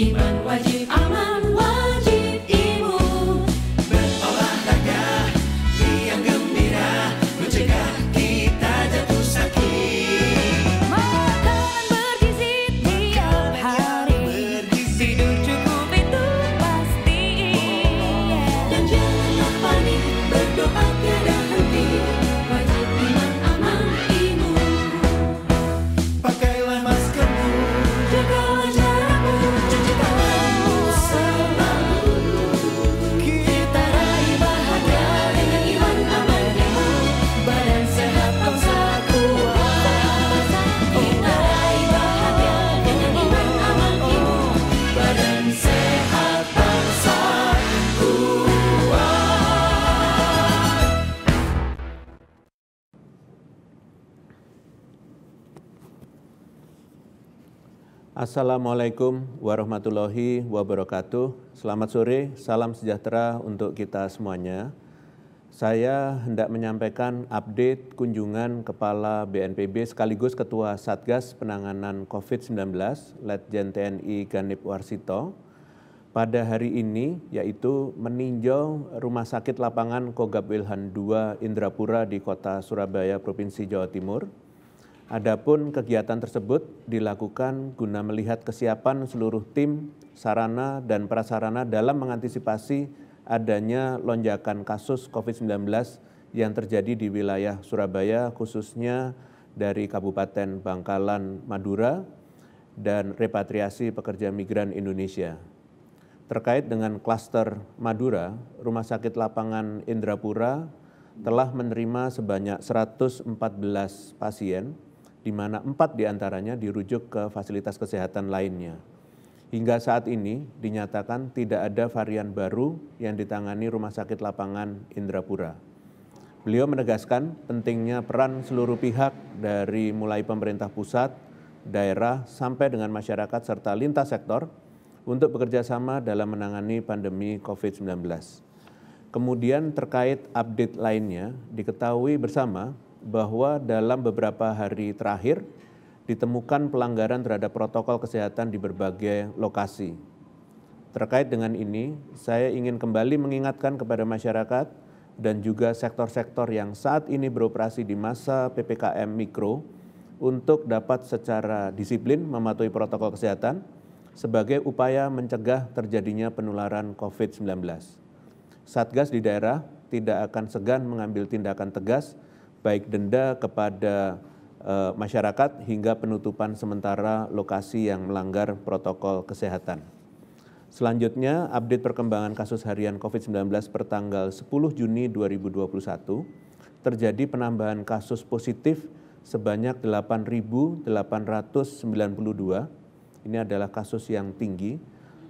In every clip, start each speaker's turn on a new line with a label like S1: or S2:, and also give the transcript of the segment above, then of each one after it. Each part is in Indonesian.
S1: iman Assalamualaikum warahmatullahi wabarakatuh. Selamat sore, salam sejahtera untuk kita semuanya. Saya hendak menyampaikan update kunjungan Kepala BNPB sekaligus Ketua Satgas Penanganan COVID-19, Letjen TNI Ganip Warsito, pada hari ini yaitu meninjau Rumah Sakit Lapangan Kogab Wilhan II Indrapura di kota Surabaya, Provinsi Jawa Timur Adapun kegiatan tersebut dilakukan guna melihat kesiapan seluruh tim, sarana, dan prasarana dalam mengantisipasi adanya lonjakan kasus COVID-19 yang terjadi di wilayah Surabaya, khususnya dari Kabupaten Bangkalan, Madura, dan repatriasi pekerja migran Indonesia. Terkait dengan klaster Madura, Rumah Sakit Lapangan Indrapura telah menerima sebanyak 114 pasien di mana empat diantaranya dirujuk ke fasilitas kesehatan lainnya. Hingga saat ini dinyatakan tidak ada varian baru yang ditangani Rumah Sakit Lapangan Indrapura. Beliau menegaskan pentingnya peran seluruh pihak dari mulai pemerintah pusat, daerah, sampai dengan masyarakat serta lintas sektor untuk bekerja sama dalam menangani pandemi COVID-19. Kemudian terkait update lainnya, diketahui bersama bahwa dalam beberapa hari terakhir ditemukan pelanggaran terhadap protokol kesehatan di berbagai lokasi. Terkait dengan ini, saya ingin kembali mengingatkan kepada masyarakat dan juga sektor-sektor yang saat ini beroperasi di masa PPKM mikro untuk dapat secara disiplin mematuhi protokol kesehatan sebagai upaya mencegah terjadinya penularan COVID-19. Satgas di daerah tidak akan segan mengambil tindakan tegas baik denda kepada e, masyarakat hingga penutupan sementara lokasi yang melanggar protokol kesehatan. Selanjutnya, update perkembangan kasus harian COVID-19 per tanggal 10 Juni 2021 terjadi penambahan kasus positif sebanyak 8.892. Ini adalah kasus yang tinggi.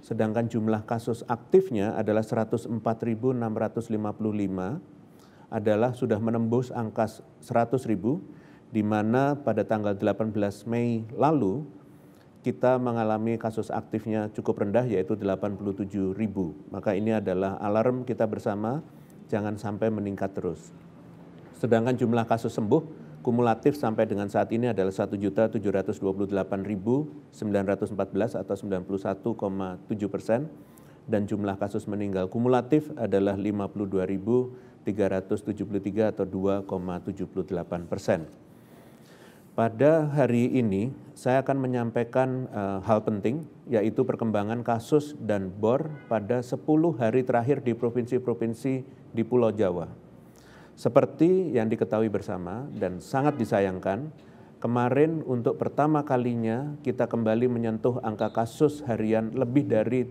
S1: Sedangkan jumlah kasus aktifnya adalah 104.655 adalah sudah menembus angka 100 ribu, di mana pada tanggal 18 Mei lalu kita mengalami kasus aktifnya cukup rendah yaitu 87 ribu. Maka ini adalah alarm kita bersama, jangan sampai meningkat terus. Sedangkan jumlah kasus sembuh kumulatif sampai dengan saat ini adalah 1.728.914 atau 91,7 persen dan jumlah kasus meninggal kumulatif adalah ribu. 373 atau 2,78 persen. Pada hari ini saya akan menyampaikan uh, hal penting yaitu perkembangan kasus dan BOR pada 10 hari terakhir di provinsi-provinsi di Pulau Jawa. Seperti yang diketahui bersama dan sangat disayangkan, kemarin untuk pertama kalinya kita kembali menyentuh angka kasus harian lebih dari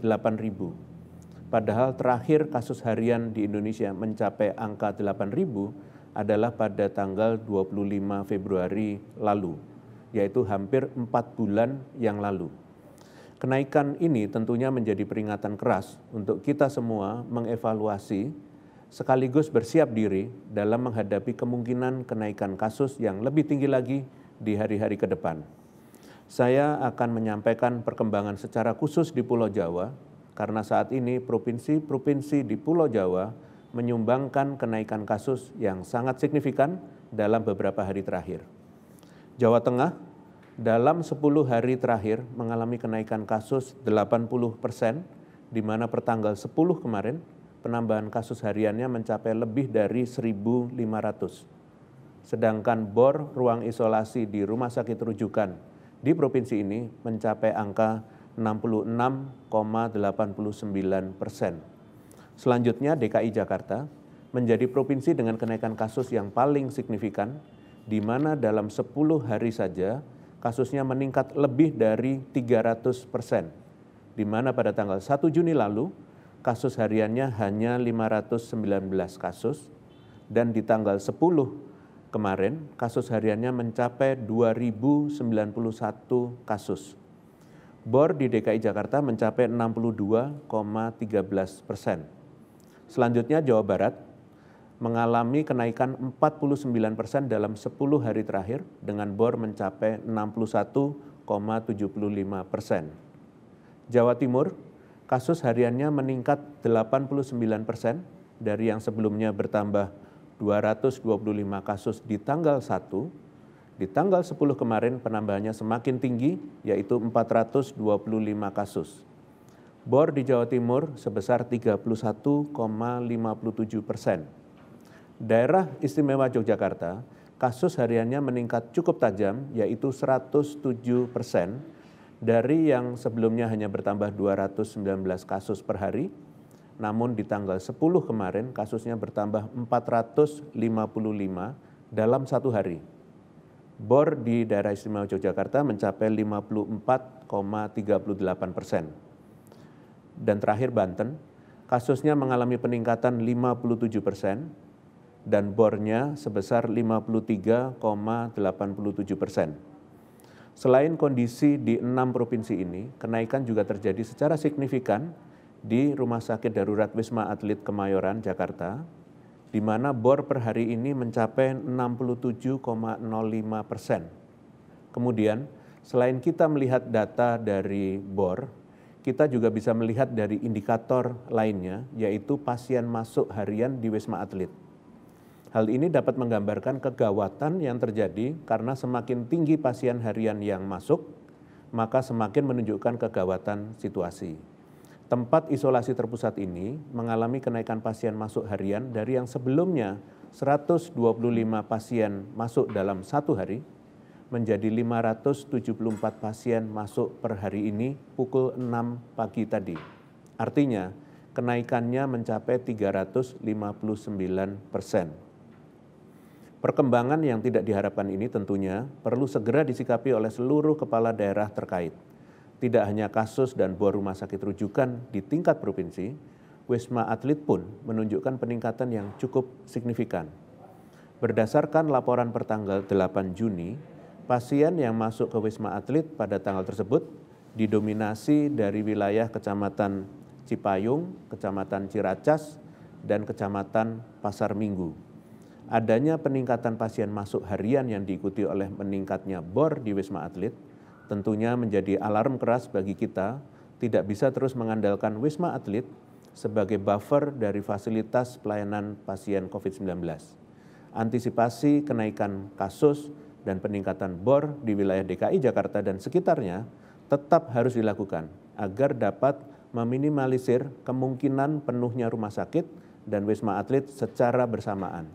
S1: Padahal terakhir kasus harian di Indonesia mencapai angka 8.000 adalah pada tanggal 25 Februari lalu, yaitu hampir 4 bulan yang lalu. Kenaikan ini tentunya menjadi peringatan keras untuk kita semua mengevaluasi sekaligus bersiap diri dalam menghadapi kemungkinan kenaikan kasus yang lebih tinggi lagi di hari-hari ke depan. Saya akan menyampaikan perkembangan secara khusus di Pulau Jawa karena saat ini provinsi-provinsi di Pulau Jawa menyumbangkan kenaikan kasus yang sangat signifikan dalam beberapa hari terakhir. Jawa Tengah dalam 10 hari terakhir mengalami kenaikan kasus 80 persen, di mana pertanggal 10 kemarin penambahan kasus hariannya mencapai lebih dari 1.500. Sedangkan bor ruang isolasi di rumah sakit rujukan di provinsi ini mencapai angka 66,89 persen. Selanjutnya DKI Jakarta menjadi provinsi dengan kenaikan kasus yang paling signifikan di mana dalam 10 hari saja kasusnya meningkat lebih dari 300 persen. Di mana pada tanggal 1 Juni lalu kasus hariannya hanya 519 kasus dan di tanggal 10 kemarin kasus hariannya mencapai 2091 kasus BOR di DKI Jakarta mencapai 62,13 persen. Selanjutnya Jawa Barat mengalami kenaikan 49 persen dalam 10 hari terakhir dengan BOR mencapai 61,75 persen. Jawa Timur, kasus hariannya meningkat 89 persen dari yang sebelumnya bertambah 225 kasus di tanggal 1 di tanggal 10 kemarin penambahannya semakin tinggi yaitu 425 kasus. Bor di Jawa Timur sebesar 31,57 persen. Daerah Istimewa Yogyakarta, kasus hariannya meningkat cukup tajam yaitu 107 persen dari yang sebelumnya hanya bertambah 219 kasus per hari, namun di tanggal 10 kemarin kasusnya bertambah 455 dalam satu hari bor di daerah istimewa Yogyakarta mencapai 54,38 persen. Dan terakhir Banten, kasusnya mengalami peningkatan 57 persen dan bornya sebesar 53,87 persen. Selain kondisi di enam provinsi ini, kenaikan juga terjadi secara signifikan di Rumah Sakit Darurat Wisma Atlet Kemayoran, Jakarta, di mana bor per hari ini mencapai 67,05 persen. Kemudian, selain kita melihat data dari bor, kita juga bisa melihat dari indikator lainnya, yaitu pasien masuk harian di Wisma Atlet. Hal ini dapat menggambarkan kegawatan yang terjadi karena semakin tinggi pasien harian yang masuk, maka semakin menunjukkan kegawatan situasi. Tempat isolasi terpusat ini mengalami kenaikan pasien masuk harian dari yang sebelumnya 125 pasien masuk dalam satu hari menjadi 574 pasien masuk per hari ini pukul 6 pagi tadi. Artinya, kenaikannya mencapai 359 persen. Perkembangan yang tidak diharapkan ini tentunya perlu segera disikapi oleh seluruh kepala daerah terkait tidak hanya kasus dan buah rumah sakit rujukan di tingkat provinsi, Wisma Atlet pun menunjukkan peningkatan yang cukup signifikan. Berdasarkan laporan pertanggal 8 Juni, pasien yang masuk ke Wisma Atlet pada tanggal tersebut didominasi dari wilayah Kecamatan Cipayung, Kecamatan Ciracas, dan Kecamatan Pasar Minggu. Adanya peningkatan pasien masuk harian yang diikuti oleh meningkatnya bor di Wisma Atlet – tentunya menjadi alarm keras bagi kita tidak bisa terus mengandalkan Wisma Atlet sebagai buffer dari fasilitas pelayanan pasien COVID-19. Antisipasi kenaikan kasus dan peningkatan BOR di wilayah DKI Jakarta dan sekitarnya tetap harus dilakukan agar dapat meminimalisir kemungkinan penuhnya rumah sakit dan wisma atlet secara bersamaan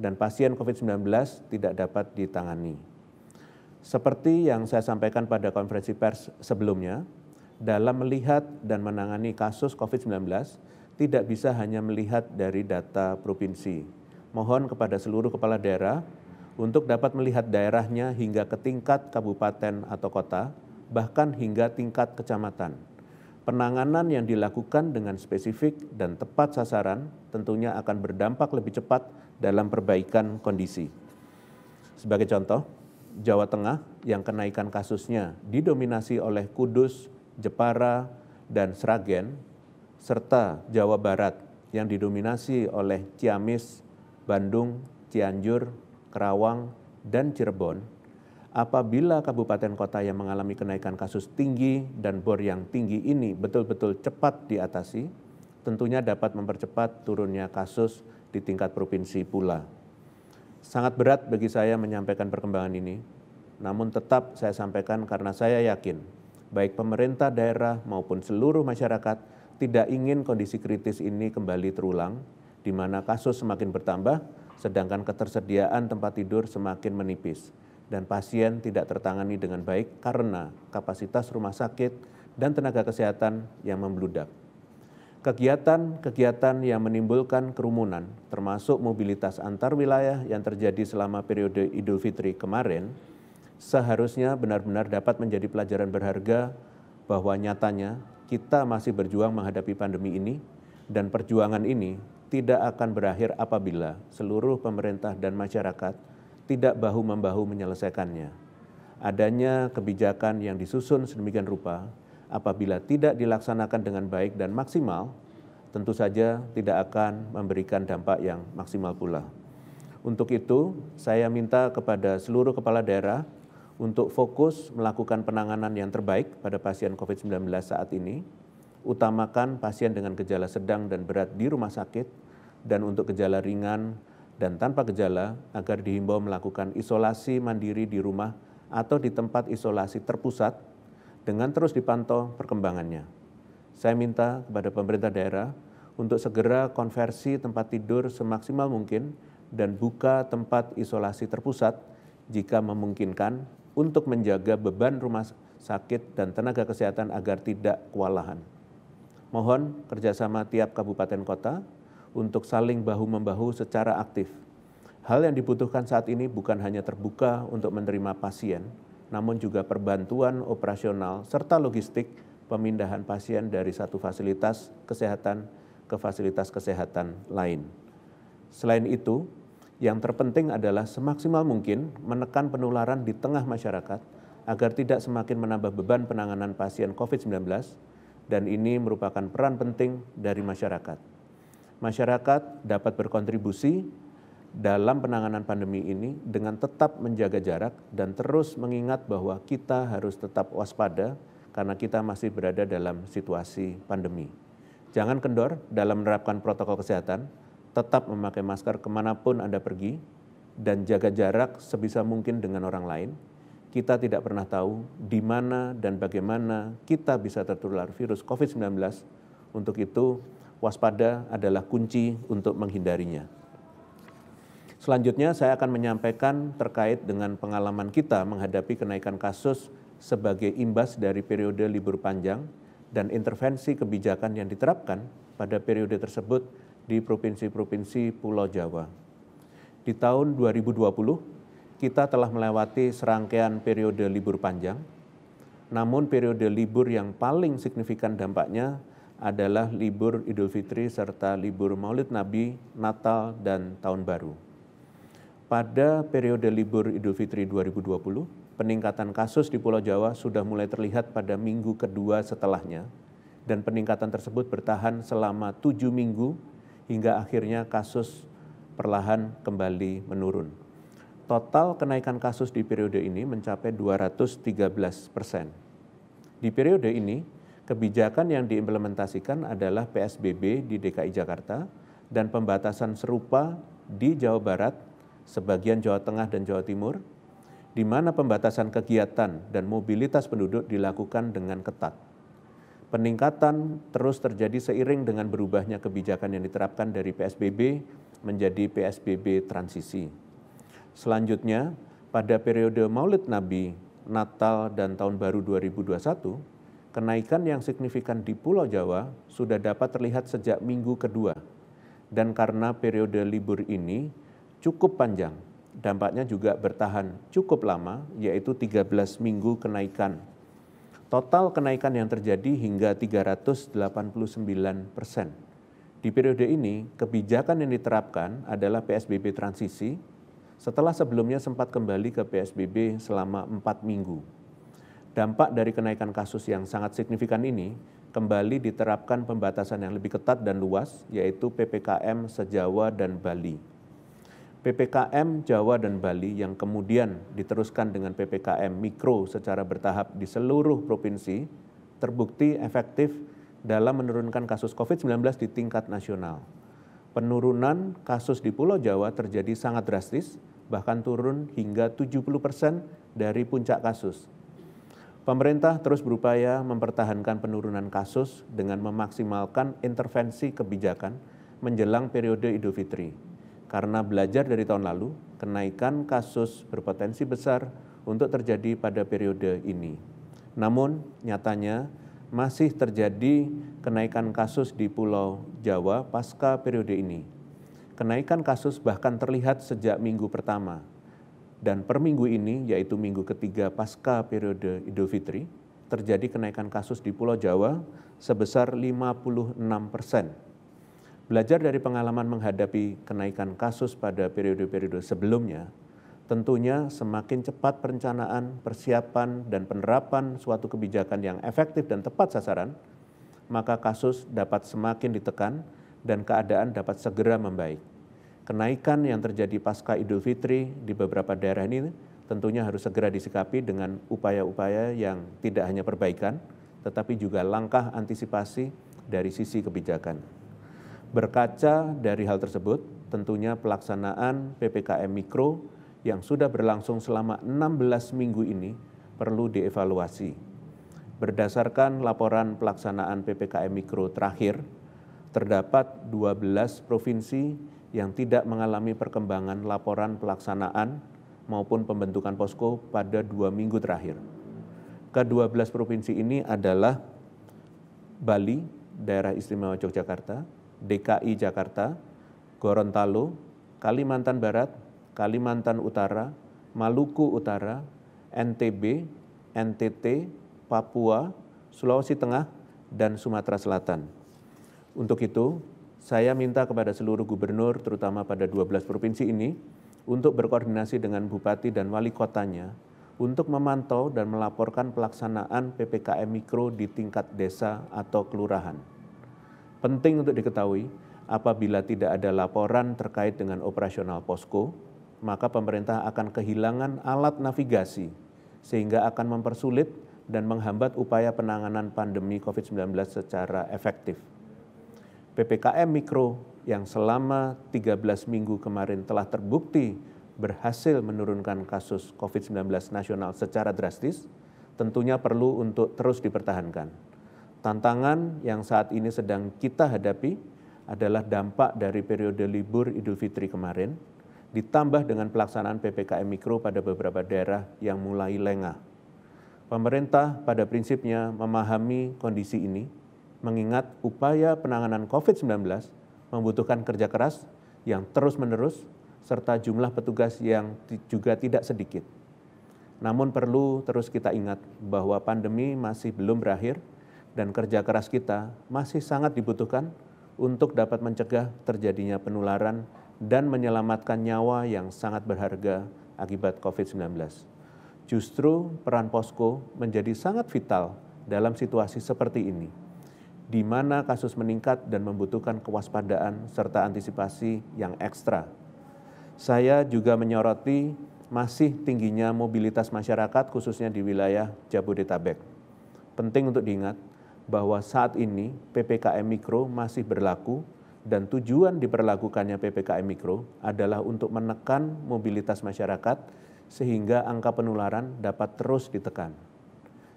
S1: dan pasien COVID-19 tidak dapat ditangani. Seperti yang saya sampaikan pada konferensi pers sebelumnya, dalam melihat dan menangani kasus COVID-19 tidak bisa hanya melihat dari data provinsi. Mohon kepada seluruh kepala daerah untuk dapat melihat daerahnya hingga ke tingkat kabupaten atau kota, bahkan hingga tingkat kecamatan. Penanganan yang dilakukan dengan spesifik dan tepat sasaran tentunya akan berdampak lebih cepat dalam perbaikan kondisi. Sebagai contoh, Jawa Tengah yang kenaikan kasusnya didominasi oleh Kudus, Jepara, dan Sragen, serta Jawa Barat yang didominasi oleh Ciamis, Bandung, Cianjur, Kerawang, dan Cirebon, apabila kabupaten kota yang mengalami kenaikan kasus tinggi dan bor yang tinggi ini betul-betul cepat diatasi, tentunya dapat mempercepat turunnya kasus di tingkat provinsi pula. Sangat berat bagi saya menyampaikan perkembangan ini, namun tetap saya sampaikan karena saya yakin baik pemerintah daerah maupun seluruh masyarakat tidak ingin kondisi kritis ini kembali terulang, di mana kasus semakin bertambah, sedangkan ketersediaan tempat tidur semakin menipis, dan pasien tidak tertangani dengan baik karena kapasitas rumah sakit dan tenaga kesehatan yang membludak. Kegiatan-kegiatan yang menimbulkan kerumunan, termasuk mobilitas antar wilayah yang terjadi selama periode Idul Fitri kemarin, seharusnya benar-benar dapat menjadi pelajaran berharga bahwa nyatanya kita masih berjuang menghadapi pandemi ini dan perjuangan ini tidak akan berakhir apabila seluruh pemerintah dan masyarakat tidak bahu-membahu menyelesaikannya. Adanya kebijakan yang disusun sedemikian rupa apabila tidak dilaksanakan dengan baik dan maksimal, tentu saja tidak akan memberikan dampak yang maksimal pula. Untuk itu, saya minta kepada seluruh kepala daerah untuk fokus melakukan penanganan yang terbaik pada pasien COVID-19 saat ini, utamakan pasien dengan gejala sedang dan berat di rumah sakit, dan untuk gejala ringan dan tanpa gejala agar dihimbau melakukan isolasi mandiri di rumah atau di tempat isolasi terpusat dengan terus dipantau perkembangannya. Saya minta kepada pemerintah daerah untuk segera konversi tempat tidur semaksimal mungkin dan buka tempat isolasi terpusat jika memungkinkan untuk menjaga beban rumah sakit dan tenaga kesehatan agar tidak kewalahan. Mohon kerjasama tiap kabupaten kota untuk saling bahu-membahu secara aktif. Hal yang dibutuhkan saat ini bukan hanya terbuka untuk menerima pasien, namun juga perbantuan operasional serta logistik pemindahan pasien dari satu fasilitas kesehatan ke fasilitas kesehatan lain. Selain itu, yang terpenting adalah semaksimal mungkin menekan penularan di tengah masyarakat agar tidak semakin menambah beban penanganan pasien COVID-19 dan ini merupakan peran penting dari masyarakat. Masyarakat dapat berkontribusi dalam penanganan pandemi ini dengan tetap menjaga jarak dan terus mengingat bahwa kita harus tetap waspada karena kita masih berada dalam situasi pandemi. Jangan kendor dalam menerapkan protokol kesehatan, tetap memakai masker kemanapun Anda pergi, dan jaga jarak sebisa mungkin dengan orang lain. Kita tidak pernah tahu di mana dan bagaimana kita bisa tertular virus COVID-19. Untuk itu, waspada adalah kunci untuk menghindarinya. Selanjutnya saya akan menyampaikan terkait dengan pengalaman kita menghadapi kenaikan kasus sebagai imbas dari periode libur panjang dan intervensi kebijakan yang diterapkan pada periode tersebut di provinsi-provinsi Pulau Jawa. Di tahun 2020, kita telah melewati serangkaian periode libur panjang, namun periode libur yang paling signifikan dampaknya adalah libur Idul Fitri serta libur Maulid Nabi, Natal, dan Tahun Baru pada periode libur Idul Fitri 2020, peningkatan kasus di Pulau Jawa sudah mulai terlihat pada minggu kedua setelahnya, dan peningkatan tersebut bertahan selama tujuh minggu hingga akhirnya kasus perlahan kembali menurun. Total kenaikan kasus di periode ini mencapai 213 persen. Di periode ini, kebijakan yang diimplementasikan adalah PSBB di DKI Jakarta dan pembatasan serupa di Jawa Barat sebagian Jawa Tengah dan Jawa Timur, di mana pembatasan kegiatan dan mobilitas penduduk dilakukan dengan ketat. Peningkatan terus terjadi seiring dengan berubahnya kebijakan yang diterapkan dari PSBB menjadi PSBB transisi. Selanjutnya, pada periode Maulid Nabi, Natal, dan Tahun Baru 2021, kenaikan yang signifikan di Pulau Jawa sudah dapat terlihat sejak minggu kedua. Dan karena periode libur ini, cukup panjang. Dampaknya juga bertahan cukup lama, yaitu 13 minggu kenaikan. Total kenaikan yang terjadi hingga 389 persen. Di periode ini, kebijakan yang diterapkan adalah PSBB transisi, setelah sebelumnya sempat kembali ke PSBB selama empat minggu. Dampak dari kenaikan kasus yang sangat signifikan ini kembali diterapkan pembatasan yang lebih ketat dan luas, yaitu PPKM sejawa dan Bali. PPKM Jawa dan Bali yang kemudian diteruskan dengan PPKM mikro secara bertahap di seluruh provinsi terbukti efektif dalam menurunkan kasus COVID-19 di tingkat nasional. Penurunan kasus di Pulau Jawa terjadi sangat drastis, bahkan turun hingga 70 persen dari puncak kasus. Pemerintah terus berupaya mempertahankan penurunan kasus dengan memaksimalkan intervensi kebijakan menjelang periode Idul Fitri karena belajar dari tahun lalu, kenaikan kasus berpotensi besar untuk terjadi pada periode ini. Namun, nyatanya masih terjadi kenaikan kasus di Pulau Jawa pasca periode ini. Kenaikan kasus bahkan terlihat sejak minggu pertama. Dan per minggu ini, yaitu minggu ketiga pasca periode Idul Fitri, terjadi kenaikan kasus di Pulau Jawa sebesar 56 persen Belajar dari pengalaman menghadapi kenaikan kasus pada periode-periode sebelumnya, tentunya semakin cepat perencanaan, persiapan, dan penerapan suatu kebijakan yang efektif dan tepat sasaran, maka kasus dapat semakin ditekan dan keadaan dapat segera membaik. Kenaikan yang terjadi pasca Idul Fitri di beberapa daerah ini tentunya harus segera disikapi dengan upaya-upaya yang tidak hanya perbaikan, tetapi juga langkah antisipasi dari sisi kebijakan. Berkaca dari hal tersebut, tentunya pelaksanaan PPKM Mikro yang sudah berlangsung selama 16 minggu ini perlu dievaluasi. Berdasarkan laporan pelaksanaan PPKM Mikro terakhir, terdapat 12 provinsi yang tidak mengalami perkembangan laporan pelaksanaan maupun pembentukan posko pada dua minggu terakhir. Ke-12 provinsi ini adalah Bali, Daerah Istimewa Yogyakarta, DKI Jakarta, Gorontalo, Kalimantan Barat, Kalimantan Utara, Maluku Utara, NTB, NTT, Papua, Sulawesi Tengah, dan Sumatera Selatan. Untuk itu, saya minta kepada seluruh gubernur, terutama pada 12 provinsi ini, untuk berkoordinasi dengan bupati dan wali kotanya untuk memantau dan melaporkan pelaksanaan PPKM Mikro di tingkat desa atau kelurahan. Penting untuk diketahui, apabila tidak ada laporan terkait dengan operasional posko, maka pemerintah akan kehilangan alat navigasi sehingga akan mempersulit dan menghambat upaya penanganan pandemi COVID-19 secara efektif. PPKM mikro yang selama 13 minggu kemarin telah terbukti berhasil menurunkan kasus COVID-19 nasional secara drastis, tentunya perlu untuk terus dipertahankan. Tantangan yang saat ini sedang kita hadapi adalah dampak dari periode libur Idul Fitri kemarin, ditambah dengan pelaksanaan PPKM Mikro pada beberapa daerah yang mulai lengah. Pemerintah pada prinsipnya memahami kondisi ini, mengingat upaya penanganan COVID-19 membutuhkan kerja keras yang terus-menerus serta jumlah petugas yang juga tidak sedikit. Namun perlu terus kita ingat bahwa pandemi masih belum berakhir dan kerja keras kita masih sangat dibutuhkan untuk dapat mencegah terjadinya penularan dan menyelamatkan nyawa yang sangat berharga akibat COVID-19. Justru peran posko menjadi sangat vital dalam situasi seperti ini, di mana kasus meningkat dan membutuhkan kewaspadaan serta antisipasi yang ekstra. Saya juga menyoroti masih tingginya mobilitas masyarakat khususnya di wilayah Jabodetabek. Penting untuk diingat bahwa saat ini PPKM Mikro masih berlaku dan tujuan diperlakukannya PPKM Mikro adalah untuk menekan mobilitas masyarakat sehingga angka penularan dapat terus ditekan.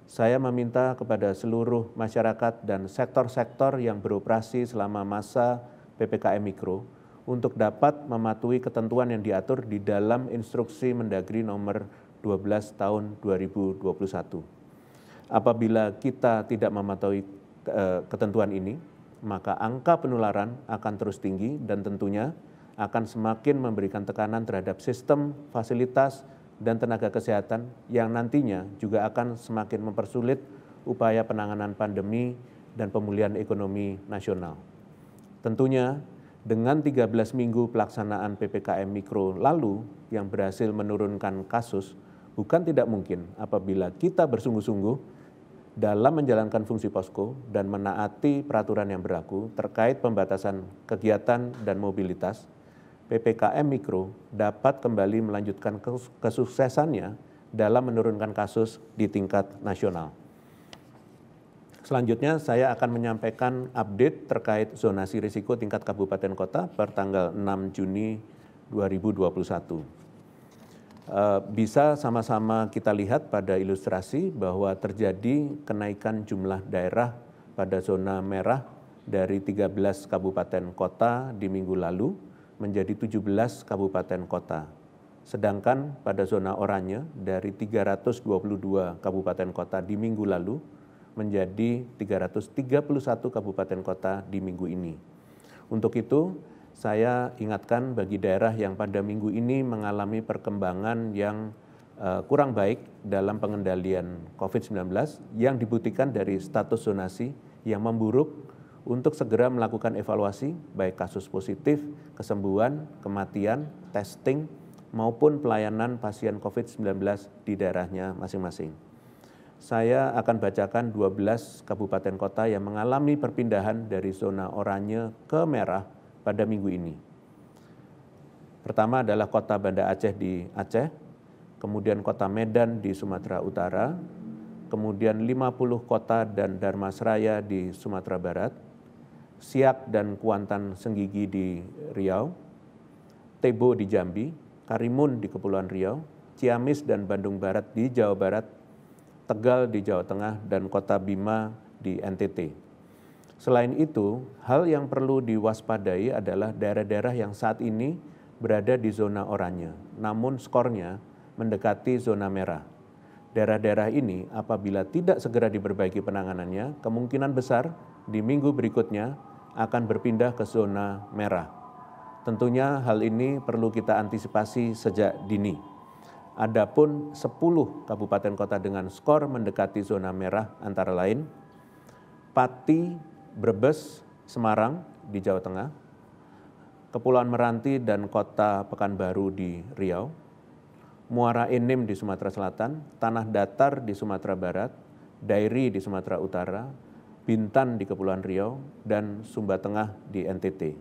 S1: Saya meminta kepada seluruh masyarakat dan sektor-sektor yang beroperasi selama masa PPKM Mikro untuk dapat mematuhi ketentuan yang diatur di dalam instruksi Mendagri nomor 12 tahun 2021. Apabila kita tidak mematuhi eh, ketentuan ini, maka angka penularan akan terus tinggi dan tentunya akan semakin memberikan tekanan terhadap sistem, fasilitas, dan tenaga kesehatan yang nantinya juga akan semakin mempersulit upaya penanganan pandemi dan pemulihan ekonomi nasional. Tentunya dengan 13 minggu pelaksanaan PPKM Mikro lalu yang berhasil menurunkan kasus, bukan tidak mungkin apabila kita bersungguh-sungguh dalam menjalankan fungsi posko dan menaati peraturan yang berlaku terkait pembatasan kegiatan dan mobilitas, PPKM Mikro dapat kembali melanjutkan kesuksesannya dalam menurunkan kasus di tingkat nasional. Selanjutnya saya akan menyampaikan update terkait zonasi risiko tingkat kabupaten kota per tanggal 6 Juni 2021. Eh, bisa sama-sama kita lihat pada ilustrasi bahwa terjadi kenaikan jumlah daerah pada zona merah dari 13 kabupaten kota di minggu lalu menjadi 17 kabupaten kota. Sedangkan pada zona oranye dari 322 kabupaten kota di minggu lalu menjadi 331 kabupaten kota di minggu ini. Untuk itu, saya ingatkan bagi daerah yang pada minggu ini mengalami perkembangan yang uh, kurang baik dalam pengendalian COVID-19 yang dibuktikan dari status zonasi yang memburuk untuk segera melakukan evaluasi baik kasus positif, kesembuhan, kematian, testing maupun pelayanan pasien COVID-19 di daerahnya masing-masing. Saya akan bacakan 12 kabupaten kota yang mengalami perpindahan dari zona oranye ke merah pada minggu ini. Pertama adalah kota Banda Aceh di Aceh, kemudian kota Medan di Sumatera Utara, kemudian 50 kota dan Darmasraya di Sumatera Barat, Siak dan Kuantan Senggigi di Riau, Tebo di Jambi, Karimun di Kepulauan Riau, Ciamis dan Bandung Barat di Jawa Barat, Tegal di Jawa Tengah, dan kota Bima di NTT. Selain itu, hal yang perlu diwaspadai adalah daerah-daerah yang saat ini berada di zona oranye, namun skornya mendekati zona merah. Daerah-daerah ini apabila tidak segera diperbaiki penanganannya, kemungkinan besar di minggu berikutnya akan berpindah ke zona merah. Tentunya hal ini perlu kita antisipasi sejak dini. Adapun 10 kabupaten kota dengan skor mendekati zona merah antara lain Pati, Brebes, Semarang di Jawa Tengah, Kepulauan Meranti dan Kota Pekanbaru di Riau, Muara Enim di Sumatera Selatan, Tanah Datar di Sumatera Barat, Dairi di Sumatera Utara, Bintan di Kepulauan Riau, dan Sumba Tengah di NTT.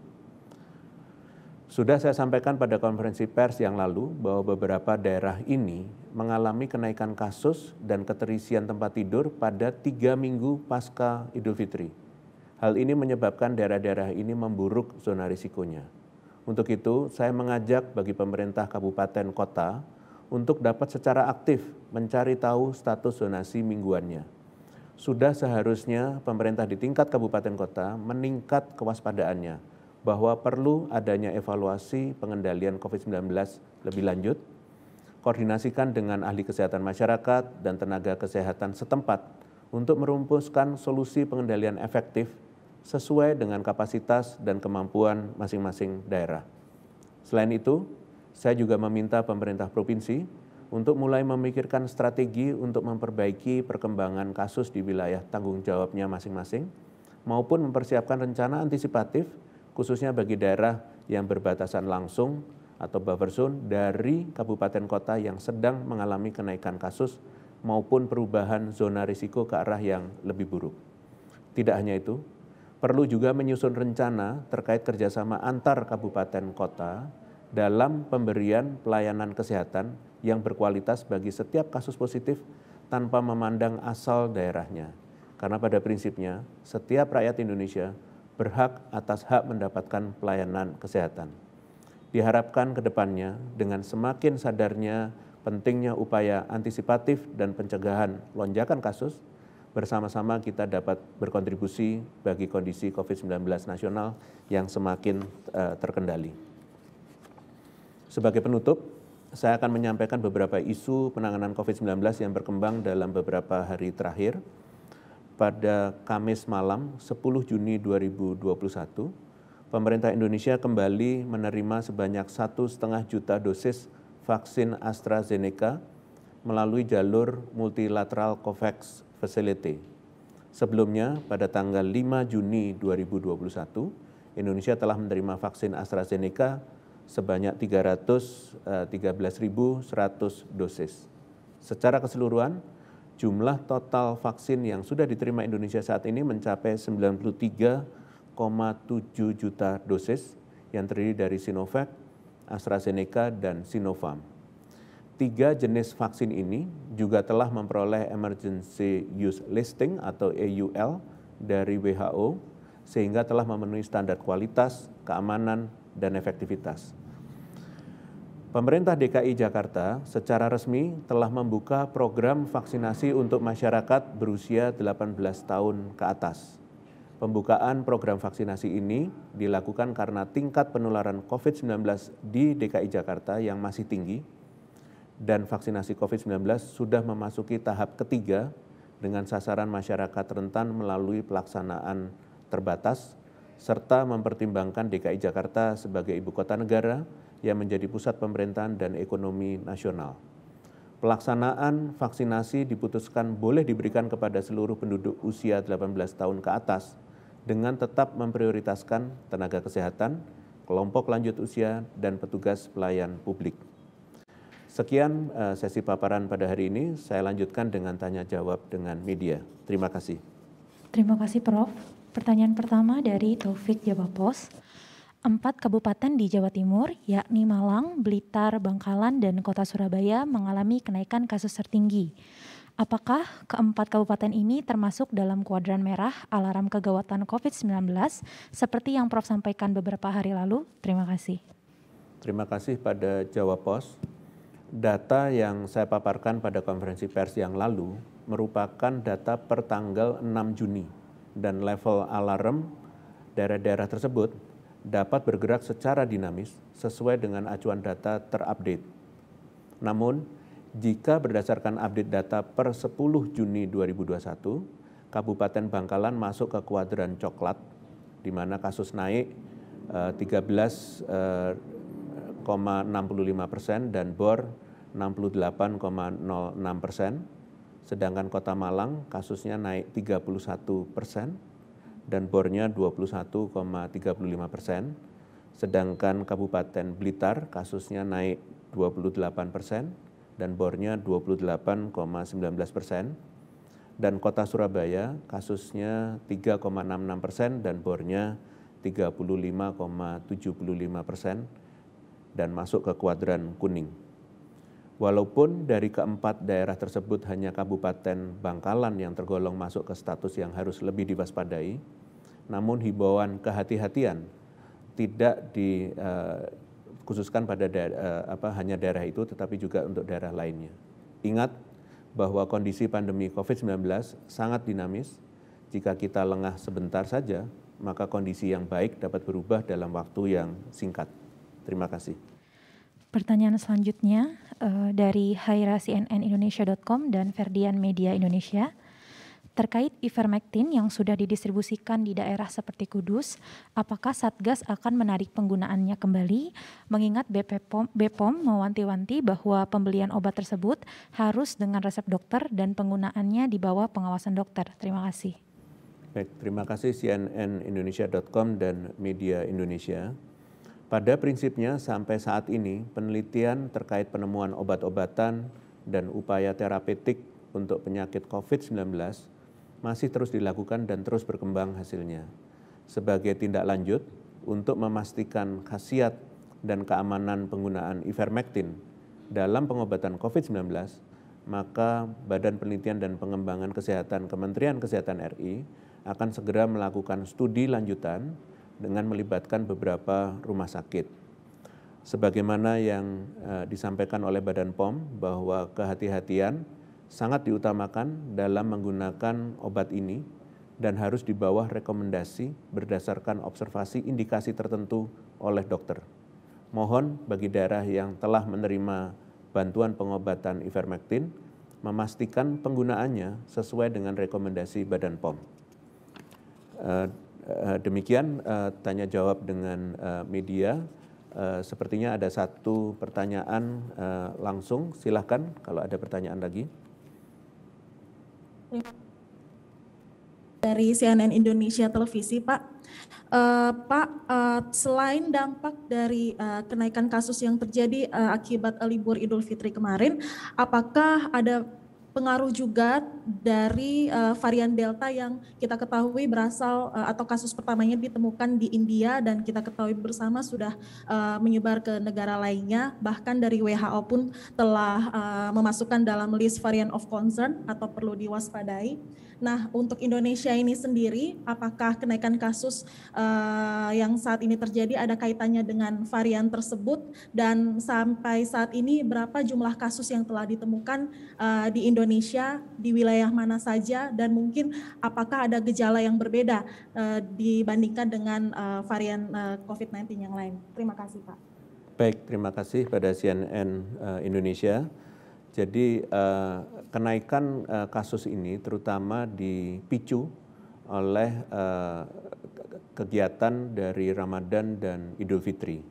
S1: Sudah saya sampaikan pada konferensi pers yang lalu bahwa beberapa daerah ini mengalami kenaikan kasus dan keterisian tempat tidur pada tiga minggu pasca Idul Fitri. Hal ini menyebabkan daerah-daerah ini memburuk zona risikonya. Untuk itu, saya mengajak bagi pemerintah kabupaten kota untuk dapat secara aktif mencari tahu status zonasi mingguannya. Sudah seharusnya pemerintah di tingkat kabupaten kota meningkat kewaspadaannya bahwa perlu adanya evaluasi pengendalian COVID-19 lebih lanjut, koordinasikan dengan ahli kesehatan masyarakat dan tenaga kesehatan setempat untuk merumuskan solusi pengendalian efektif sesuai dengan kapasitas dan kemampuan masing-masing daerah. Selain itu, saya juga meminta pemerintah provinsi untuk mulai memikirkan strategi untuk memperbaiki perkembangan kasus di wilayah tanggung jawabnya masing-masing, maupun mempersiapkan rencana antisipatif, khususnya bagi daerah yang berbatasan langsung atau buffer zone dari kabupaten kota yang sedang mengalami kenaikan kasus maupun perubahan zona risiko ke arah yang lebih buruk. Tidak hanya itu, perlu juga menyusun rencana terkait kerjasama antar kabupaten kota dalam pemberian pelayanan kesehatan yang berkualitas bagi setiap kasus positif tanpa memandang asal daerahnya. Karena pada prinsipnya, setiap rakyat Indonesia berhak atas hak mendapatkan pelayanan kesehatan. Diharapkan ke depannya, dengan semakin sadarnya pentingnya upaya antisipatif dan pencegahan lonjakan kasus, bersama-sama kita dapat berkontribusi bagi kondisi COVID-19 nasional yang semakin uh, terkendali. Sebagai penutup, saya akan menyampaikan beberapa isu penanganan COVID-19 yang berkembang dalam beberapa hari terakhir. Pada Kamis malam 10 Juni 2021, pemerintah Indonesia kembali menerima sebanyak 1,5 juta dosis vaksin AstraZeneca melalui jalur multilateral COVAX Facility. Sebelumnya, pada tanggal 5 Juni 2021, Indonesia telah menerima vaksin AstraZeneca sebanyak 313.100 eh, dosis. Secara keseluruhan, jumlah total vaksin yang sudah diterima Indonesia saat ini mencapai 93,7 juta dosis yang terdiri dari Sinovac, AstraZeneca, dan Sinovac. Tiga jenis vaksin ini juga telah memperoleh emergency use listing atau EUL dari WHO sehingga telah memenuhi standar kualitas, keamanan, dan efektivitas. Pemerintah DKI Jakarta secara resmi telah membuka program vaksinasi untuk masyarakat berusia 18 tahun ke atas. Pembukaan program vaksinasi ini dilakukan karena tingkat penularan COVID-19 di DKI Jakarta yang masih tinggi dan vaksinasi COVID-19 sudah memasuki tahap ketiga dengan sasaran masyarakat rentan melalui pelaksanaan terbatas serta mempertimbangkan DKI Jakarta sebagai ibu kota negara yang menjadi pusat pemerintahan dan ekonomi nasional. Pelaksanaan vaksinasi diputuskan boleh diberikan kepada seluruh penduduk usia 18 tahun ke atas dengan tetap memprioritaskan tenaga kesehatan, kelompok lanjut usia, dan petugas pelayan publik. Sekian eh, sesi paparan pada hari ini. Saya lanjutkan dengan tanya jawab dengan media. Terima kasih. Terima kasih Prof. Pertanyaan pertama dari Taufik Jawa Empat kabupaten di Jawa Timur, yakni Malang, Blitar, Bangkalan, dan Kota Surabaya mengalami kenaikan kasus tertinggi. Apakah keempat kabupaten ini termasuk dalam kuadran merah alarm kegawatan COVID-19 seperti yang Prof sampaikan beberapa hari lalu? Terima kasih. Terima kasih pada Jawa Pos data yang saya paparkan pada konferensi pers yang lalu merupakan data per tanggal 6 Juni dan level alarm daerah-daerah tersebut dapat bergerak secara dinamis sesuai dengan acuan data terupdate. Namun, jika berdasarkan update data per 10 Juni 2021, Kabupaten Bangkalan masuk ke kuadran coklat di mana kasus naik 13 eh, 65 persen dan BOR 68,06 persen. Sedangkan Kota Malang kasusnya naik 31 persen dan bornya 21,35 persen. Sedangkan Kabupaten Blitar kasusnya naik 28 persen dan bornya 28,19 persen. Dan Kota Surabaya kasusnya 3,66 persen dan bornya 35,75 persen dan masuk ke kuadran kuning. Walaupun dari keempat daerah tersebut hanya Kabupaten Bangkalan yang tergolong masuk ke status yang harus lebih diwaspadai, namun himbauan kehati-hatian tidak dikhususkan eh, pada daerah, apa, hanya daerah itu, tetapi juga untuk daerah lainnya. Ingat bahwa kondisi pandemi COVID-19 sangat dinamis. Jika kita lengah sebentar saja, maka kondisi yang baik dapat berubah dalam waktu yang singkat. Terima kasih. Pertanyaan selanjutnya uh, dari Haira CNN Indonesia.com dan Ferdian Media Indonesia. Terkait ivermectin yang sudah didistribusikan di daerah seperti Kudus, apakah Satgas akan menarik penggunaannya kembali, mengingat BPOM, BPOM mewanti-wanti bahwa pembelian obat tersebut harus dengan resep dokter dan penggunaannya di bawah pengawasan dokter? Terima kasih. Baik, terima kasih CNN Indonesia.com dan Media Indonesia. Pada prinsipnya sampai saat ini penelitian terkait penemuan obat-obatan dan upaya terapeutik untuk penyakit COVID-19 masih terus dilakukan dan terus berkembang hasilnya. Sebagai tindak lanjut, untuk memastikan khasiat dan keamanan penggunaan ivermectin dalam pengobatan COVID-19, maka Badan Penelitian dan Pengembangan Kesehatan Kementerian Kesehatan RI akan segera melakukan studi lanjutan dengan melibatkan beberapa rumah sakit. Sebagaimana yang uh, disampaikan oleh Badan POM bahwa kehati-hatian sangat diutamakan dalam menggunakan obat ini dan harus di bawah rekomendasi berdasarkan observasi indikasi tertentu oleh dokter. Mohon bagi daerah yang telah menerima bantuan pengobatan ivermectin memastikan penggunaannya sesuai dengan rekomendasi Badan POM. Uh, Eh, demikian eh, tanya jawab dengan eh, media. Sepertinya ada satu pertanyaan langsung. Silahkan kalau ada pertanyaan lagi. Dari CNN Indonesia Televisi, Pak. Uh, Pak, uh, selain dampak dari uh, kenaikan kasus yang terjadi uh, akibat libur Idul Fitri kemarin, apakah ada pengaruh juga dari uh, varian Delta yang kita ketahui berasal uh, atau kasus pertamanya ditemukan di India dan kita ketahui bersama sudah uh, menyebar ke negara lainnya bahkan dari WHO pun telah uh, memasukkan dalam list varian of concern atau perlu diwaspadai. Nah, untuk Indonesia ini sendiri apakah kenaikan kasus uh, yang saat ini terjadi ada kaitannya dengan varian tersebut dan sampai saat ini berapa jumlah kasus yang telah ditemukan uh, di Indonesia Indonesia di wilayah mana saja dan mungkin apakah ada gejala yang berbeda uh, dibandingkan dengan uh, varian uh, eh, COVID-19 yang lain. Terima kasih Pak. Baik, terima kasih pada CNN uh, Indonesia. Jadi uh, kenaikan uh, kasus ini terutama dipicu oleh uh, kegiatan dari Ramadan dan Idul Fitri.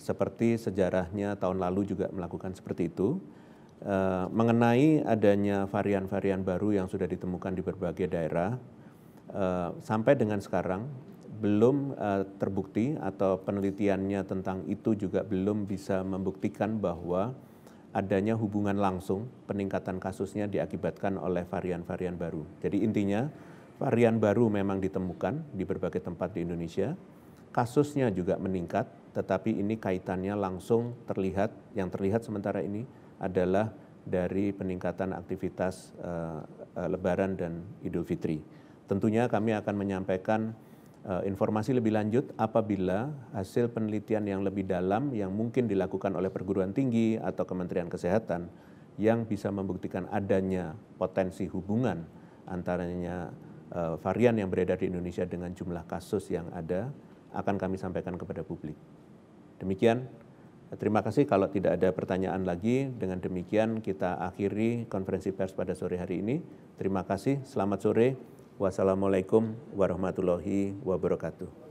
S1: Seperti sejarahnya tahun lalu juga melakukan seperti itu Eh, mengenai adanya varian-varian baru yang sudah ditemukan di berbagai daerah eh, sampai dengan sekarang belum eh, terbukti atau penelitiannya tentang itu juga belum bisa membuktikan bahwa adanya hubungan langsung peningkatan kasusnya diakibatkan oleh varian-varian baru. Jadi intinya varian baru memang ditemukan di berbagai tempat di Indonesia. Kasusnya juga meningkat, tetapi ini kaitannya langsung terlihat yang terlihat sementara ini adalah dari peningkatan aktivitas uh, uh, Lebaran dan Idul Fitri. Tentunya kami akan menyampaikan uh, informasi lebih lanjut apabila hasil penelitian yang lebih dalam yang mungkin dilakukan oleh perguruan tinggi atau Kementerian Kesehatan yang bisa membuktikan adanya potensi hubungan antaranya uh, varian yang beredar di Indonesia dengan jumlah kasus yang ada akan kami sampaikan kepada publik. Demikian Terima kasih kalau tidak ada pertanyaan lagi. Dengan demikian kita akhiri konferensi pers pada sore hari ini. Terima kasih, selamat sore. Wassalamualaikum warahmatullahi wabarakatuh.